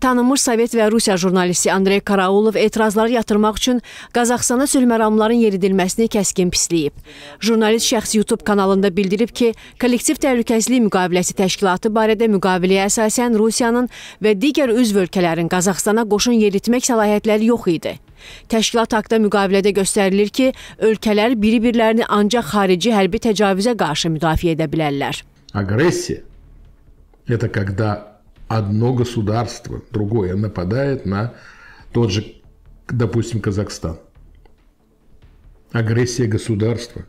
Tanınmış Sovet və Rusiya jurnalisti Andrey Karaulov etirazları yatırmaq üçün Qazaxstana sülhməramların yeridilməsini kəskin pisləyib. Jurnalist şəxs YouTube kanalında bildirib ki, Kollektiv Təhlükəsizlik Müqaviləsi Təşkilatı barədə müqaviləyə əsasən Rusiyanın və digər üzv ölkələrin Qazaxstana qoşun yeritmək səlahiyyətləri yox idi. Təşkilat haqda müqavilədə göstərilir ki, ölkələr bir-birlərini ancaq xarici hərbi təcavüzə qarşı müdafiə edə bilərlər. Aqressiya – это когда одно государство, другое нападает на тот же, допустим, Казахстан. Агрессия государства,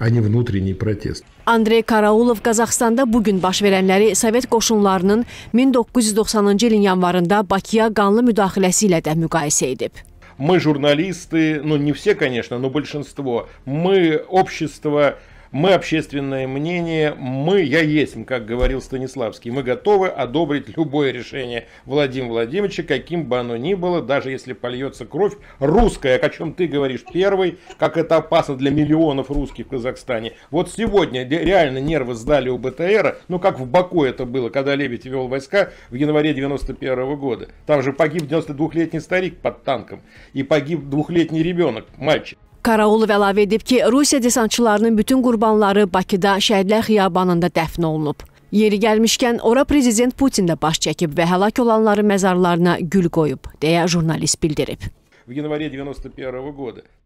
а не внутренний протест. Андрей Karaulov Qazaxstanda bu gün baş verənləri Sovet qoşunlarının 1990-cı ilin yanvarında Bakıya qanlı müdaxiləsi ilə də müqayisə edib. Мы журналисты, ну не все, конечно, но большинство, мы общество мы общественное мнение, мы, я есть, как говорил Станиславский, мы готовы одобрить любое решение Владимира Владимировича, каким бы оно ни было, даже если польется кровь русская, о чем ты говоришь первый, как это опасно для миллионов русских в Казахстане. Вот сегодня реально нервы сдали у БТРа, ну как в Баку это было, когда Лебедь вел войска в январе 91 -го года. Там же погиб 92-летний старик под танком и погиб двухлетний ребенок, мальчик. Karaulov əlavə edib ki, Rusiya desantçılarının bütün qurbanları Bakıda Şəhidlər Xiyabanında dəfn olunub. Yeri gəlmişkən, ora Prezident Putin də baş çəkib və həlak olanların məzarlarına gül qoyub, deyə jurnalist bildirib. В январе 91 года